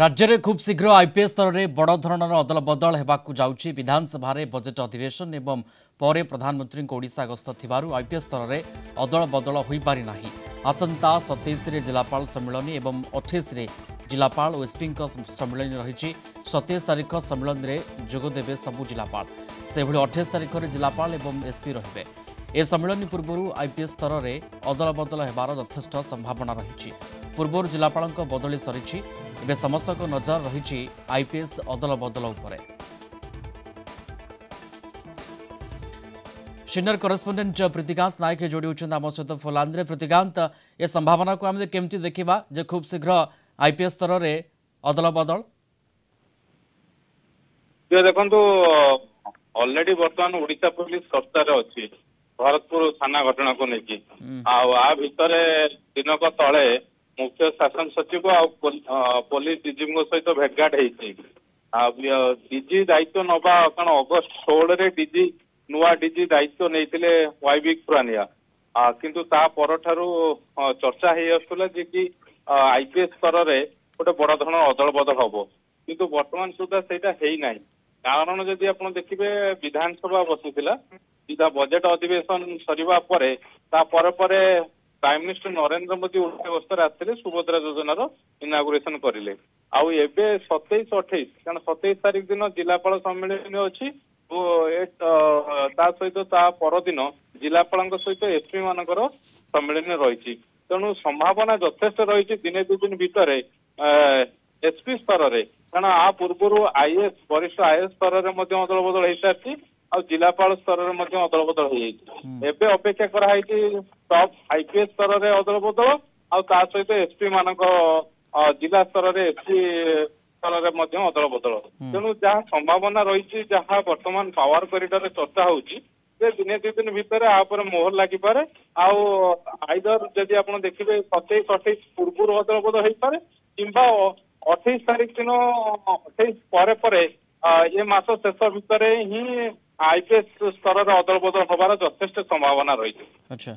ରାଜ୍ୟରେ ଖୁବ୍ ଶୀଘ୍ର ଆଇପିଏସ୍ ସ୍ତରରେ ବଡ଼ ଧରଣର ଅଦଳବଦଳ ହେବାକୁ ଯାଉଛି ବିଧାନସଭାରେ ବଜେଟ୍ ଅଧିବେଶନ ଏବଂ ପରେ ପ୍ରଧାନମନ୍ତ୍ରୀଙ୍କ ଓଡ଼ିଶା ଗସ୍ତ ଥିବାରୁ ଆଇପିଏସ୍ ସ୍ତରରେ ଅଦଳବଦଳ ହୋଇପାରିନାହିଁ ଆସନ୍ତା ସତେଇଶରେ ଜିଲ୍ଲାପାଳ ସମ୍ମିଳନୀ ଏବଂ ଅଠେଇଶରେ ଜିଲ୍ଲାପାଳ ଓ ଏସ୍ପିଙ୍କ ସମ୍ମିଳନୀ ରହିଛି ସତେଇଶ ତାରିଖ ସମ୍ମିଳନୀରେ ଯୋଗଦେବେ ସବୁ ଜିଲ୍ଲାପାଳ ସେଭଳି ଅଠେଇଶ ତାରିଖରେ ଜିଲ୍ଲାପାଳ ଏବଂ ଏସ୍ପି ରହିବେ ଏ ସମ୍ମିଳନୀ ପୂର୍ବରୁ ଆଇପିଏସ୍ ସ୍ତରରେ ଅଦଳବଦଳ ହେବାର ଯଥେଷ୍ଟ ସମ୍ଭାବନା ରହିଛି ପୂର୍ବରୁ ଜିଲ୍ଲାପାଳଙ୍କ ବଦଳି ସରିଛି ଏବେ ସମସ୍ତଙ୍କ ନଜର ରହିଛି ଆଇପିଏସ୍ ଅଦଳବଦଳ ଉପରେ ସିନିୟର କରେସ୍ପଣ୍ଡେଣ୍ଟ ପ୍ରୀତିକାନ୍ତ ନାୟକ ଯୋଡ଼ି ହେଉଛନ୍ତି ଆମ ସହିତ ଫୁଲାନ୍ଦରେ ପ୍ରୀତିକାନ୍ତ ଏ ସମ୍ଭାବନାକୁ ଆମେ କେମିତି ଦେଖିବା ଯେ ଖୁବ୍ ଶୀଘ୍ର ଆଇପିଏସ୍ ସ୍ତରରେ ଅଦଳବଦଳ ଦେଖନ୍ତୁ ଅଲରେଡି ବର୍ତ୍ତମାନ ଓଡ଼ିଶା ପୋଲିସ ସତ୍ତାରେ ଅଛି ଭରତପୁର ଥାନା ଘଟଣାକୁ ନେଇକି ଆଉ ଆ ଭିତରେ ଦିନକ ତଳେ ମୁଖ୍ୟ ଶାସନ ସଚିବ ଆଉ ପୋଲିସ ଡିଜିଙ୍କ ସହିତ ଭେଟଘାଟ ହେଇଛି ଆଉ ଡିଜି ଦାୟିତ୍ୱ ନବା କାରଣ ଅଗଷ୍ଟ ଷୋହଳରେ ଡିଜି ନୂଆ ଡିଜି ଦାୟିତ୍ୱ ନେଇଥିଲେ ୱାଇବି ଖୁରାନିଆ କିନ୍ତୁ ତା ପରଠାରୁ ଚର୍ଚ୍ଚା ହେଇ ଆସୁଥିଲା ଯେ କି ଆଇପିଏସ୍ ସ୍ତରରେ ଗୋଟେ ବଡ ଧରଣ ଅଦଳ ବଦଳ ହବ କିନ୍ତୁ ବର୍ତ୍ତମାନ ସୁଦ୍ଧା ସେଇଟା ହେଇନାହିଁ କାରଣ ଯଦି ଆପଣ ଦେଖିବେ ବିଧାନସଭା ବସିଥିଲା ବଜେଟ ଅଧିବେଶନ ସରିବା ପରେ ତା ପରେ ପରେ ପ୍ରାଇମ ମିନିଷ୍ଟର ନରେନ୍ଦ୍ର ମୋଦି ଓଡ଼ିଶା ଗସ୍ତ ରାତିରେ ସୁଭଦ୍ରା ଯୋଜନାର ଇନାଗୁରେସନ କରିଲେ ଆଉ ଏବେ ସତେଇଶ ଅଠେଇଶ କାରଣ ସତେଇଶ ତାରିଖ ଦିନ ଜିଲ୍ଲାପାଳ ସମ୍ମିଳନୀ ଅଛି ତା ସହିତ ତା ପରଦିନ ଜିଲ୍ଲାପାଳଙ୍କ ସହିତ ଏସପି ମାନଙ୍କର ସମ୍ମିଳନୀ ରହିଛି ତେଣୁ ସମ୍ଭାବନା ଯଥେଷ୍ଟ ରହିଛି ଦିନେ ଦୁଇ ଦିନ ଭିତରେ ଏସପି ସ୍ତରରେ କାରଣ ଆ ପୂର୍ବରୁ ଆଇଏଏସ୍ ବରିଷ୍ଠ ଆଇଏଏସ୍ ସ୍ତରରେ ମଧ୍ୟ ଅଦଳ ବଦଳ ହେଇସାରିଛି ଆଉ ଜିଲ୍ଲାପାଳ ସ୍ତରରେ ମଧ୍ୟ ଅଦଳ ବଦଳ ହେଇଯାଇଛି ଏବେ ଅପେକ୍ଷା କରାହେଇଛି ଟପ୍ ଆଇପିଏସ୍ ସ୍ତରରେ ଅଦଳ ବଦଳ ଆଉ ତା ସହିତ ଏସପି ମାନଙ୍କ ଜିଲ୍ଲା ସ୍ତରରେ ଏସପି ସ୍ତରରେ ମଧ୍ୟ ଅଦଳ ବଦଳ ତେଣୁ ଯାହା ସମ୍ଭାବନା ରହିଛି ଯାହା ବର୍ତ୍ତମାନ ପାୱାର କରିଡରରେ ଚର୍ଚ୍ଚା ହଉଛି ଯେ ଦିନେ ଦୁଇ ଦିନ ଭିତରେ ଆ ଉପରେ ମୋହର ଲାଗିପାରେ ଆଉ ଆଇଦର ଯଦି ଆପଣ ଦେଖିବେ ସତେଇଶ ଅଠେଇଶ ପୂର୍ବରୁ ଅଦଳ ବଦଳ ହେଇପାରେ କିମ୍ବା ଅଠେଇଶ ତାରିଖ ଦିନ ଅଠେଇଶ ପରେ ପରେ ଏ ମାସ ଶେଷ ଭିତରେ ହିଁ আইপিএস ସ୍ତରର ଅଦଳବଦଳ ହେବାର ଯଥେଷ୍ଟ ସମ୍ଭାବନା ରହିଛି ଆଚ୍ଛା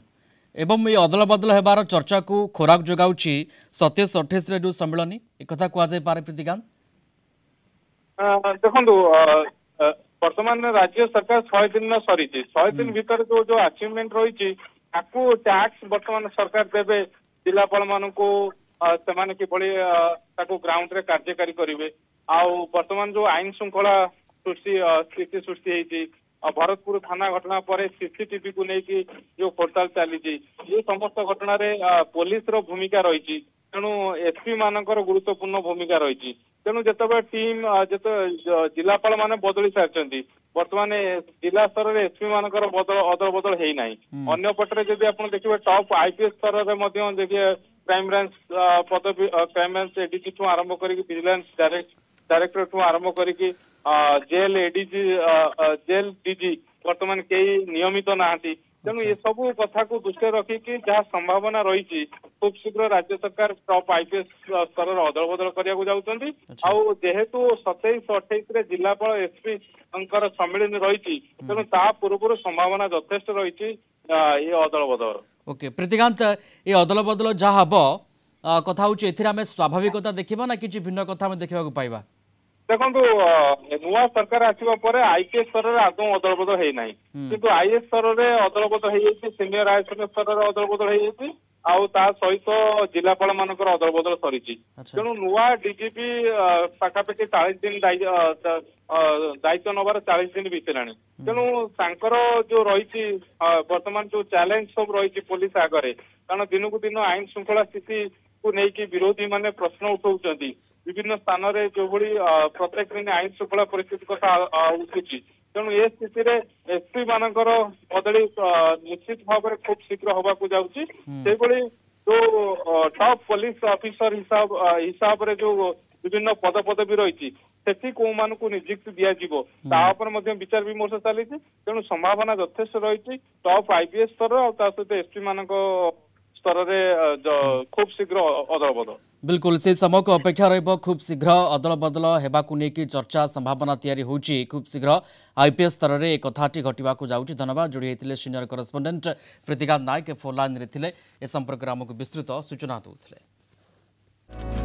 ଏବଂ ଏ ଅଦଳବଦଳ ହେବାର ଚର୍ଚ୍ଚାକୁ ଖୋରାକ ଯୋଗାଉଛି ସତେଇଶ ଅଠେଇଶରେ ଯେଉଁ ସମ୍ମିଳନୀ ଏକଥା କୁହାଯାଇପାରେ ପ୍ରୀତିକାନ୍ତ ଦେଖନ୍ତୁ ବର୍ତ୍ତମାନ ରାଜ୍ୟ ସରକାର ଶହେ ଦିନ ସରିଛି ଶହେ ଦିନ ଭିତରେ ଯୋଉ ଯୋଉ ଆଚିଭମେଣ୍ଟ ରହିଛି ତାକୁ ଟ୍ୟାକ୍ସ ବର୍ତ୍ତମାନ ସରକାର ଦେବେ ଜିଲ୍ଲାପାଳ ମାନଙ୍କୁ ସେମାନେ କିଭଳି ତାକୁ ଗ୍ରାଉଣ୍ଡରେ କାର୍ଯ୍ୟକାରୀ କରିବେ ଆଉ ବର୍ତ୍ତମାନ ଯୋଉ ଆଇନ ଶୃଙ୍ଖଳା ସୃଷ୍ଟି ସ୍ଥିତି ସୃଷ୍ଟି ହେଇଛି ଆଉ ଭରତପୁର ଥାନା ଘଟଣା ପରେ ସିସିଟିଭିକୁ ନେଇକି ଯୋଉ ପୋର୍ଟାଲ ଚାଲିଛି ଏ ସମସ୍ତ ଘଟଣାରେ ପୋଲିସର ଭୂମିକା ରହିଛି ତେଣୁ ଏସ୍ପି ମାନଙ୍କର ଗୁରୁତ୍ୱପୂର୍ଣ୍ଣ ଭୂମିକା ରହିଛି ତେଣୁ ଯେତେବେଳେ ଟିମ୍ ଯେତେ ଜିଲ୍ଲାପାଳ ମାନେ ବଦଳି ସାରିଛନ୍ତି ବର୍ତ୍ତମାନ ଜିଲ୍ଲା ସ୍ତରରେ ଏସ୍ପି ମାନଙ୍କର ବଦଳ ଅଦଳ ବଦଳ ହେଇନାହିଁ ଅନ୍ୟ ପଟରେ ଯଦି ଆପଣ ଦେଖିବେ ଟପ୍ ଆଇପିଏସ୍ ସ୍ତରରେ ମଧ୍ୟ ଯଦି କ୍ରାଇମବ୍ରାଞ୍ଚ ପଦବୀ କ୍ରାଇମବ୍ରାଞ୍ଚ ଏଡିଜି ଠୁ ଆରମ୍ଭ କରିକି ଭିଜିଲାନ୍ସ ଡାଇରେକ୍ଟ ଡାଇରେକ୍ଟୋରେଟ୍ ଠୁ ଆରମ୍ଭ କରିକି জেল এডিজি জেল ডিজি বর্তমান কেই নিয়মিত নাহান্তি তেমন এসবু কথা কু দৃষ্টি রাখিকি যা সম্ভাবনা রয়েছে খুব শীঘ্র রাজ্য সরকার টপ আইপিএস স্তরের অদল বদল করা যাচ্ছেন আহেতু সতেইশ অঠেইশ রে জেলাপাল এসপি সম্মিলনী রয়েছে তেমন তা পূর্বর সম্ভাবনা যথেষ্ট রয়েছে এই অদল বদল ওকে প্রীতিকান্ত এই অদল বদল যা হব কথা হচ্ছে এর আমি স্বাভাবিকতা দেখবা না কিছু ভিন্ন কথা আমি দেখা পাইবা ଦେଖନ୍ତୁ ନୂଆ ସରକାର ଆସିବା ପରେ ଆଇପିଏସ୍ ସ୍ତରରେ ଆଦୌ ଅଦଳବଦଳ ହେଇନାହିଁ କିନ୍ତୁ ଆଇଏସ୍ ସ୍ତରରେ ଅଦଳବଦଳ ହେଇଯାଇଛି ସିନିୟର ଆଇଏସ୍ ସ୍ତରରେ ଅଦଳବଦଳ ହେଇଯାଇଛି ଆଉ ତା ସହିତ ଜିଲ୍ଲାପାଳ ମାନଙ୍କର ଅଦଳବଦଳ ସରିଛି ତେଣୁ ନୂଆ ଡିଜିପି ପାଖାପାଖି ଚାଳିଶ ଦିନ ଦାୟିତ୍ୱ ନବାର ଚାଳିଶ ଦିନ ବିତିଲାଣି ତେଣୁ ତାଙ୍କର ଯୋଉ ରହିଛି ବର୍ତ୍ତମାନ ଯୋଉ ଚ୍ୟାଲେଞ୍ଜ ସବୁ ରହିଛି ପୋଲିସ ଆଗରେ କାରଣ ଦିନକୁ ଦିନ ଆଇନ ଶୃଙ୍ଖଳା ସ୍ଥିତି କୁ ନେଇକି ବିରୋଧୀ ମାନେ ପ୍ରଶ୍ନ ଉଠଉଛନ୍ତି ବିଭିନ୍ନ ସ୍ଥାନରେ ଯୋଉଭଳି ପ୍ରତ୍ୟେକ ଦିନ ଆଇନ ଶୃଙ୍ଖଳା ପରିସ୍ଥିତି କଥା ଉଠୁଛି ତେଣୁ ଏ ସ୍ଥିତିରେ ଏସ୍ପି ମାନଙ୍କର କଦଳୀ ନିଶ୍ଚିତ ଭାବରେ ଖୁବ ଶୀଘ୍ର ହବାକୁ ଯାଉଛି ସେଇଭଳି ଯୋଉ ଟପ ପୋଲିସ ଅଫିସର ହିସାବ ହିସାବରେ ଯୋଉ ବିଭିନ୍ନ ପଦ ପଦବୀ ରହିଛି ସେଠି କୋଉ ମାନଙ୍କୁ ନିଯୁକ୍ତି ଦିଆଯିବ ତା ଉପରେ ମଧ୍ୟ ବିଚାର ବିମର୍ଶ ଚାଲିଛି ତେଣୁ ସମ୍ଭାବନା ଯଥେଷ୍ଟ ରହିଛି ଟପ୍ ଆଇପିଏସ୍ ସ୍ତରର ଆଉ ତା ସହିତ ଏସ୍ପି ମାନଙ୍କ ସ୍ତରରେ ଖୁବ୍ ଶୀଘ୍ର ଅଦଳ ବଦଳ ବିଲକୁଲ ସେ ସମୟକୁ ଅପେକ୍ଷା ରହିବ ଖୁବ୍ ଶୀଘ୍ର ଅଦଳ ବଦଳ ହେବାକୁ ନେଇକି ଚର୍ଚ୍ଚା ସମ୍ଭାବନା ତିଆରି ହେଉଛି ଖୁବ୍ ଶୀଘ୍ର ଆଇପିଏସ୍ ସ୍ତରରେ ଏ କଥାଟି ଘଟିବାକୁ ଯାଉଛି ଧନ୍ୟବାଦ ଯୋଡ଼ି ହେଇଥିଲେ senior correspondent Pritikanta Nayak phone ଲାଇନ୍ରେ ଥିଲେ ଏ ସମ୍ପର୍କରେ ଆମକୁ ବିସ୍ତୃତ ସୂଚନା ଦେଉଥିଲେ